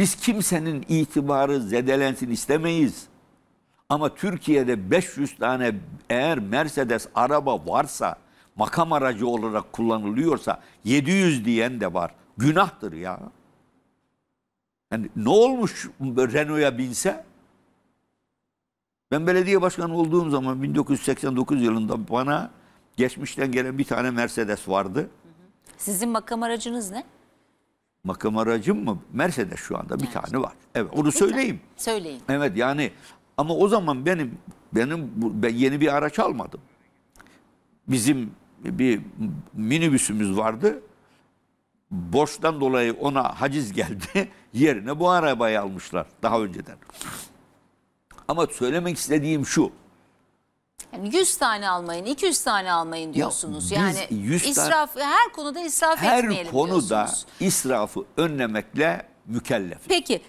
Biz kimsenin itibarı zedelensin istemeyiz. Ama Türkiye'de 500 tane eğer Mercedes araba varsa, makam aracı olarak kullanılıyorsa 700 diyen de var. Günahtır ya. Yani ne olmuş Renault'a binse? Ben belediye başkanı olduğum zaman 1989 yılında bana geçmişten gelen bir tane Mercedes vardı. Sizin makam aracınız ne? makam aracım mı? Mercedes şu anda bir evet. tane var. Evet onu söyleyeyim. Söyleyin. Evet yani ama o zaman benim benim ben yeni bir araç almadım. Bizim bir minibüsümüz vardı. Borçtan dolayı ona haciz geldi. Yerine bu arabayı almışlar daha önceden. Ama söylemek istediğim şu. Yani 100 tane almayın, 200 tane almayın diyorsunuz. Ya yani 100 israf her konuda israf her etmeyelim Her konuda diyorsunuz. israfı önlemekle mükellef. Peki